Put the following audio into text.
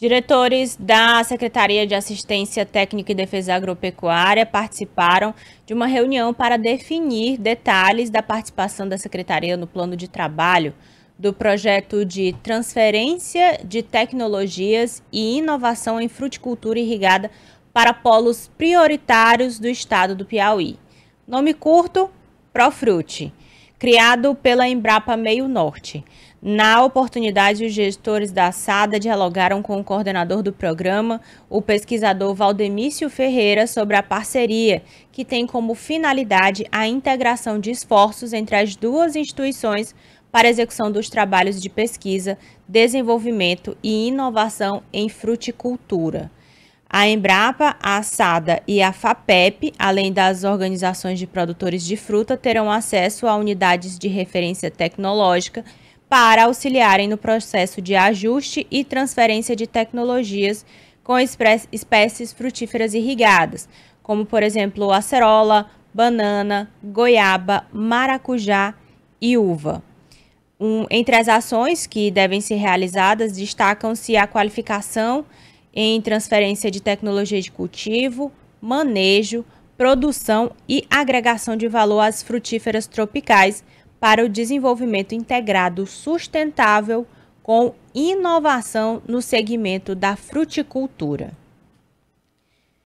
Diretores da Secretaria de Assistência Técnica e Defesa Agropecuária participaram de uma reunião para definir detalhes da participação da Secretaria no plano de trabalho do projeto de transferência de tecnologias e inovação em fruticultura irrigada para polos prioritários do estado do Piauí. Nome curto: Profrute criado pela Embrapa Meio Norte. Na oportunidade, os gestores da SADA dialogaram com o coordenador do programa, o pesquisador Valdemício Ferreira, sobre a parceria, que tem como finalidade a integração de esforços entre as duas instituições para execução dos trabalhos de pesquisa, desenvolvimento e inovação em fruticultura. A Embrapa, a SADA e a FAPEP, além das organizações de produtores de fruta, terão acesso a unidades de referência tecnológica para auxiliarem no processo de ajuste e transferência de tecnologias com espécies frutíferas irrigadas, como, por exemplo, acerola, banana, goiaba, maracujá e uva. Um, entre as ações que devem ser realizadas, destacam-se a qualificação em transferência de tecnologia de cultivo, manejo, produção e agregação de valor às frutíferas tropicais para o desenvolvimento integrado sustentável com inovação no segmento da fruticultura.